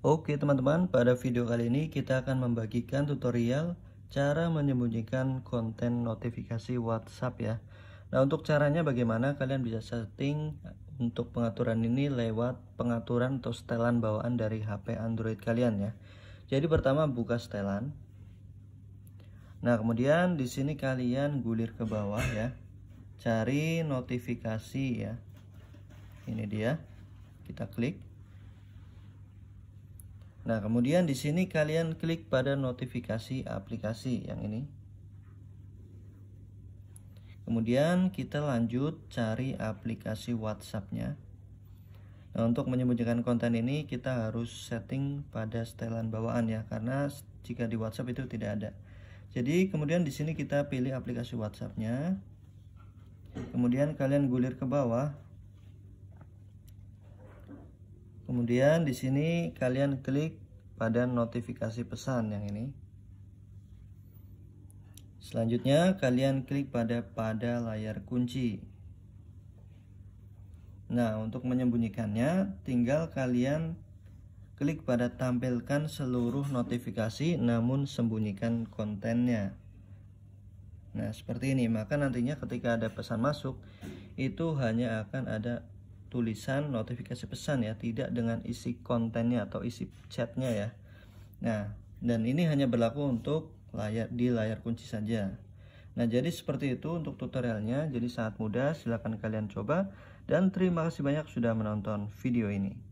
Oke teman-teman, pada video kali ini kita akan membagikan tutorial cara menyembunyikan konten notifikasi WhatsApp ya. Nah untuk caranya bagaimana kalian bisa setting untuk pengaturan ini lewat pengaturan atau setelan bawaan dari HP Android kalian ya. Jadi pertama buka setelan. Nah kemudian di sini kalian gulir ke bawah ya, cari notifikasi ya. Ini dia, kita klik. Nah, kemudian di sini kalian klik pada notifikasi aplikasi yang ini. Kemudian kita lanjut cari aplikasi WhatsApp-nya. Nah, untuk menyembunyikan konten ini kita harus setting pada setelan bawaan ya, karena jika di WhatsApp itu tidak ada. Jadi, kemudian di sini kita pilih aplikasi WhatsApp-nya. Kemudian kalian gulir ke bawah Kemudian di sini kalian klik pada notifikasi pesan yang ini. Selanjutnya kalian klik pada pada layar kunci. Nah, untuk menyembunyikannya tinggal kalian klik pada tampilkan seluruh notifikasi namun sembunyikan kontennya. Nah, seperti ini. Maka nantinya ketika ada pesan masuk itu hanya akan ada tulisan notifikasi pesan ya tidak dengan isi kontennya atau isi chatnya ya nah dan ini hanya berlaku untuk layar di layar kunci saja nah jadi seperti itu untuk tutorialnya jadi sangat mudah silahkan kalian coba dan terima kasih banyak sudah menonton video ini